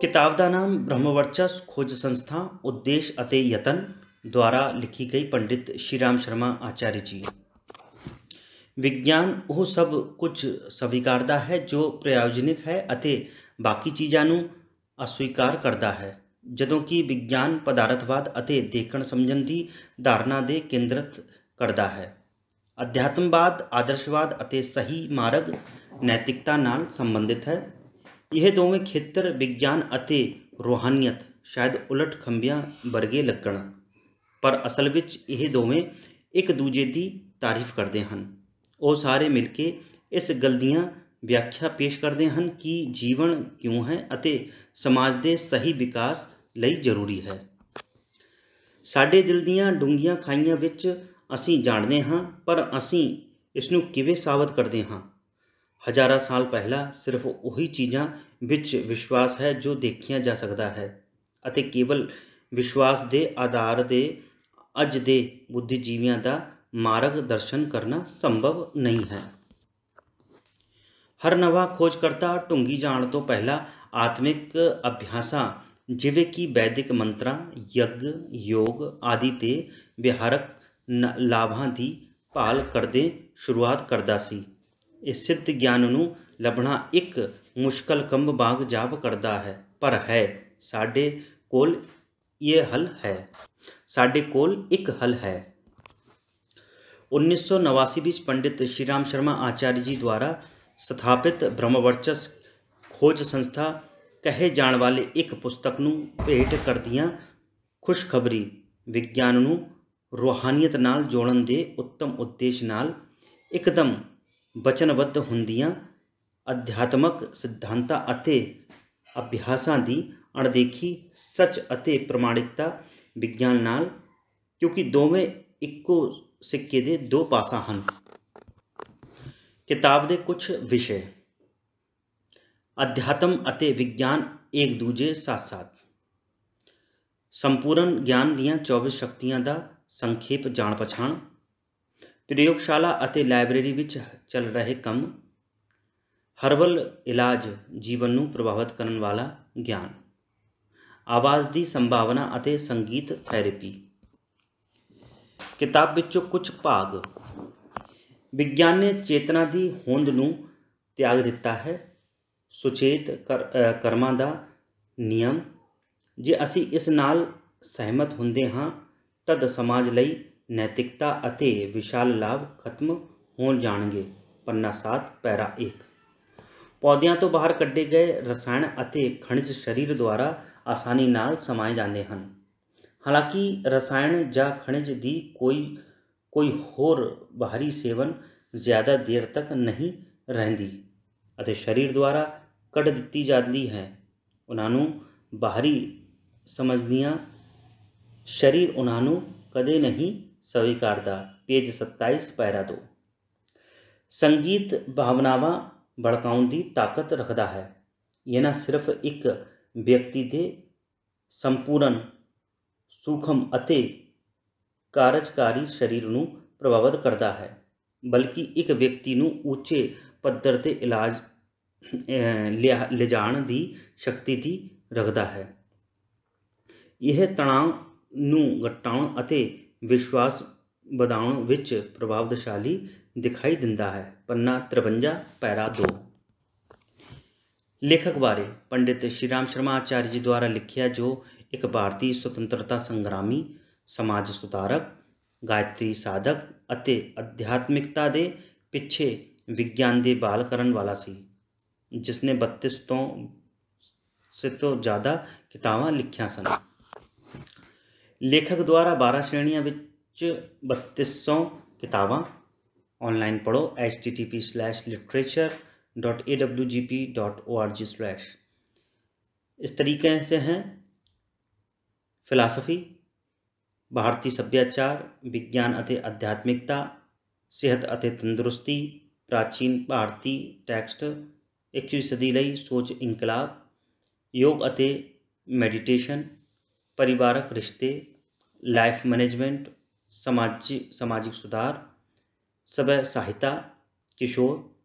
किताब का नाम ब्रह्मवर्चस खोज संस्था उद्देश यतन द्वारा लिखी गई पंडित श्री राम शर्मा आचार्य जी विज्ञान वह सब कुछ स्वीकारता है जो प्रयोजनिक है अते बाकी चीज़ा अस्वीकार करता है जदों की विज्ञान पदार्थवाद अते देख समझन की धारणा दे केंद्रित करता है अध्यात्मवाद आदर्शवाद अते सही मार्ग नैतिकता संबंधित है ਇਹ ਦੋਵੇਂ ਖੇਤਰ ਵਿਗਿਆਨ ਅਤੇ ਰੋਹਾਨੀਅਤ ਸ਼ਾਇਦ ਉਲਟ ਖੰਭਿਆਂ ਵਰਗੇ ਲੱਗਣ ਪਰ ਅਸਲ ਵਿੱਚ ਇਹ ਦੋਵੇਂ ਇੱਕ ਦੂਜੇ ਦੀ ਤਾਰੀਫ ਕਰਦੇ ਹਨ ਉਹ ਸਾਰੇ ਮਿਲ ਕੇ ਇਸ ਗੱਲ ਦੀਆਂ ਵਿਆਖਿਆ ਪੇਸ਼ ਕਰਦੇ ਹਨ ਕਿ ਜੀਵਨ ਕਿਉਂ ਹੈ ਅਤੇ ਸਮਾਜ ਦੇ ਸਹੀ ਵਿਕਾਸ ਲਈ ਜ਼ਰੂਰੀ ਹੈ ਸਾਡੇ ਦਿਲ ਦੀਆਂ ਡੂੰਘੀਆਂ ਖਾਈਆਂ ਵਿੱਚ ਅਸੀਂ ਜਾਣਦੇ ਹਾਂ ਪਰ ਅਸੀਂ ਇਸ ਨੂੰ ਕਿਵੇਂ ਸਾਬਤ ਕਰਦੇ ਹਾਂ ਹਜ਼ਾਰਾਂ ਸਾਲ ਪਹਿਲਾਂ ਸਿਰਫ ਉਹੀ ਚੀਜ਼ਾਂ ਵਿੱਚ ਵਿਸ਼ਵਾਸ ਹੈ ਜੋ ਦੇਖੀਆਂ ਜਾ ਸਕਦਾ ਹੈ ਅਤੇ ਕੇਵਲ ਵਿਸ਼ਵਾਸ ਦੇ ਆਧਾਰ ਦੇ ਅੱਜ ਦੇ ਬੁੱਧੀਜੀਵੀਆਂ ਦਾ ਮਾਰਗ ਦਰਸ਼ਨ ਕਰਨਾ ਸੰਭਵ ਨਹੀਂ ਹੈ ਹਰ ਨਵਾਂ ਖੋਜਕਰਤਾ ਢੁੰਗੀ ਜਾਣ ਤੋਂ ਪਹਿਲਾਂ ਆਤਮਿਕ ਅਭਿਆਸਾਂ ਜਿਵੇਂ ਕਿ ਵੈਦਿਕ ਮੰਤਰਾਂ ਯੱਗ ਯੋਗ ਆਦਿ ਤੇ ਵਿਹਾਰਕ ਲਾਭਾਂ ਦੀ ਭਾਲ ਕਰਦੇ ਸ਼ੁਰੂਆਤ ਕਰਦਾ ਸੀ ਇਹ ਸਿੱਧ ਗਿਆਨ ਨੂੰ ਲੱਭਣਾ ਇੱਕ ਮੁਸ਼ਕਲ ਕੰਮ ਬਾਗ ਜਾਪ ਕਰਦਾ ਹੈ ਪਰ ਹੈ ਸਾਡੇ ਕੋਲ ਇਹ ਹੱਲ ਹੈ ਸਾਡੇ ਕੋਲ ਇੱਕ ਹੱਲ ਹੈ 1989 ਵਿੱਚ ਪੰਡਿਤ ਸ਼੍ਰੀਰਾਮ ਸ਼ਰਮਾ ਆਚਾਰੀ ਜੀ ਦੁਆਰਾ ਸਥਾਪਿਤ ਬ੍ਰਹਮਵਰਚਸ ਖੋਜ ਸੰਸਥਾ ਕਹੇ ਜਾਣ ਵਾਲੇ ਇੱਕ ਪੁਸਤਕ ਨੂੰ ਭੇਟ ਕਰਦੀਆਂ ਖੁਸ਼ਖਬਰੀ ਵਿਗਿਆਨ ਨੂੰ ਰੋਹਾਨੀਅਤ ਨਾਲ ਜੋੜਨ ਦੇ ਉੱਤਮ ਉਦੇਸ਼ ਨਾਲ ਇੱਕਦਮ ਬਚਨਬੱਧ ਹੁੰਦੀਆਂ ਅਧਿਆਤਮਕ ਸਿਧਾਂਤਾਂ ਅਤੇ ਅਭਿਆਸਾਂ ਦੀ ਅਣਦੇਖੀ ਸੱਚ ਅਤੇ ਪ੍ਰਮਾਣਿਕਤਾ ਵਿਗਿਆਨ ਨਾਲ ਕਿਉਂਕਿ ਦੋਵੇਂ ਇੱਕੋ ਸਿੱਕੇ ਦੇ ਦੋ ਪਾਸਾ ਹਨ ਕਿਤਾਬ ਦੇ ਕੁਝ ਵਿਸ਼ੇ ਅਧਿਆਤਮ ਅਤੇ ਵਿਗਿਆਨ ਇੱਕ ਦੂਜੇ ਸਾਥ-ਸਾਥ ਸੰਪੂਰਨ ਗਿਆਨ ਦੀਆਂ 24 ਸ਼ਕਤੀਆਂ ਦਾ ਸੰਖੇਪ ਜਾਣ ਪਛਾਣ ਪ੍ਰਯੋਗਸ਼ਾਲਾ ਅਤੇ ਲਾਇਬ੍ਰੇਰੀ ਵਿੱਚ ਚੱਲ ਰਹੇ ਕੰਮ ਹਰਬਲ ਇਲਾਜ ਜੀਵਨ ਨੂੰ ਪ੍ਰਭਾਵਿਤ ਕਰਨ ਵਾਲਾ ਗਿਆਨ ਆਵਾਜ਼ ਦੀ ਸੰਭਾਵਨਾ ਅਤੇ ਸੰਗੀਤ ਥੈਰੇਪੀ ਕਿਤਾਬ ਵਿੱਚੋਂ ਕੁਝ ਭਾਗ ਵਿਗਿਆਨ ਨੇ ਚੇਤਨਾ ਦੀ ਹੋਂਦ ਨੂੰ ਤਿਆਗ ਦਿੱਤਾ ਹੈ ਸੁਚੇਤ ਕਰਮਾਂ ਦਾ ਨਿਯਮ ਜੇ ਅਸੀਂ ਇਸ ਨਾਲ ਸਹਿਮਤ ਹੁੰਦੇ ਹਾਂ ਤਦ ਸਮਾਜ ਲਈ ਨੈਤਿਕਤਾ ਅਤੇ ਵਿਸ਼ਾਲ ਲਾਭ ਖਤਮ ਹੋਣ ਜਾਣਗੇ ਪੰਨਾ 7 ਪੈਰਾ 1 ਪੌਦਿਆਂ ਤੋਂ ਬਾਹਰ ਕੱਢੇ ਗਏ ਰਸਾਇਣ ਅਤੇ ਖਣਿਜ ਸਰੀਰ ਦੁਆਰਾ ਆਸਾਨੀ ਨਾਲ ਸਮਾਏ ਜਾਂਦੇ ਹਨ ਹਾਲਾਂਕਿ ਰਸਾਇਣ ਜਾਂ ਖਣਿਜ ਦੀ ਕੋਈ ਕੋਈ ਹੋਰ ਬਾਹਰੀ ਸੇਵਨ ਜ਼ਿਆਦਾ ਦੇਰ ਤੱਕ ਨਹੀਂ ਰਹਿੰਦੀ ਅਤੇ ਸਰੀਰ ਦੁਆਰਾ ਕੱਢ ਦਿੱਤੀ ਜਾਂਦੀ ਹੈ ਉਹਨਾਂ ਨੂੰ ਬਾਹਰੀ ਸਮਝਦੀਆਂ ਸਰੀਰ ਉਹਨਾਂ ਨੂੰ ਕਦੇ ਨਹੀਂ ਸਵੀਕਾਰ ਦਾ ਪੇਜ 27 ਪੈਰਾ 2 ਸੰਗੀਤ ਭਾਵਨਾਵਾਂ ਭੜਕਾਉਣ ਦੀ ਤਾਕਤ ਰੱਖਦਾ ਹੈ ਇਹ ਨਾ ਸਿਰਫ ਇੱਕ ਵਿਅਕਤੀ ਦੇ ਸੰਪੂਰਨ ਸੂਖਮ ਅਤੇ ਕਾਰਜਕਾਰੀ ਸਰੀਰ ਨੂੰ ਪ੍ਰਭਾਵਿਤ ਕਰਦਾ ਹੈ ਬਲਕਿ ਇੱਕ ਵਿਅਕਤੀ ਨੂੰ ਉੱਚੇ ਪੱਧਰ ਤੇ ਇਲਾਜ ਲਿਜਾਣ ਦੀ ਸ਼ਕਤੀ ਦੀ ਰੱਖਦਾ ਹੈ ਇਹ ਤਣਾਅ ਨੂੰ ਘਟਾਉਣ ਅਤੇ ਵਿਸ਼ਵਾਸ ਵਧਾਉਣ ਵਿੱਚ ਪ੍ਰਭਾਵਸ਼ਾਲੀ ਦਿਖਾਈ ਦਿੰਦਾ ਹੈ ਪੰਨਾ 53 ਪੈਰਾ 2 ਲੇਖਕ ਬਾਰੇ ਪੰਡਿਤ ਸ਼੍ਰੀ ਰਾਮ ਸ਼ਰਮਾ ਆਚਾਰੀਆ ਜੀ ਦੁਆਰਾ ਲਿਖਿਆ ਜੋ ਇੱਕ ਭਾਰਤੀ ਸੁਤੰਤਰਤਾ ਸੰਗਰਾਮੀ ਸਮਾਜ ਸੁਧਾਰਕ ਗਾਇਤਰੀ ਸਾਧਕ ਅਤੇ ਅਧਿਆਤਮਿਕਤਾ ਦੇ ਪਿੱਛੇ ਵਿਗਿਆਨ ਦੇ ਬਾਲ ਕਰਨ ਵਾਲਾ ਸੀ ਜਿਸ ਨੇ 32 ਤੋਂ ਸੇ ਤੋਂ ਜ਼ਿਆਦਾ ਕਿਤਾਬਾਂ ਲਿਖੀਆਂ ਸਨ ਲੇਖਕ ਦੁਆਰਾ 12 ਸ਼੍ਰੇਣੀਆਂ ਵਿੱਚ 3200 ਕਿਤਾਬਾਂ ਆਨਲਾਈਨ ਪੜੋ http://literature.awgp.org/ ਇਸ ਤਰੀਕੇ ਸੇ ਹੈ ਫਿਲਾਸਫੀ ਭਾਰਤੀ ਸੱਭਿਆਚਾਰ ਵਿਗਿਆਨ ਅਤੇ ਅਧਿਆਤਮਿਕਤਾ ਸਿਹਤ ਅਤੇ ਤੰਦਰੁਸਤੀ ਪ੍ਰਾਚੀਨ ਭਾਰਤੀ ਟੈਕਸਟ 21ਵੀਂ ਸਦੀ ਲਈ ਸੋਚ ਇਨਕਲਾਬ ਯੋਗ ਅਤੇ ਮੈਡੀਟੇਸ਼ਨ परिवारक रिश्ते लाइफ मैनेजमेंट समाजी सामाजिक सुधार सवय सहायता किशोर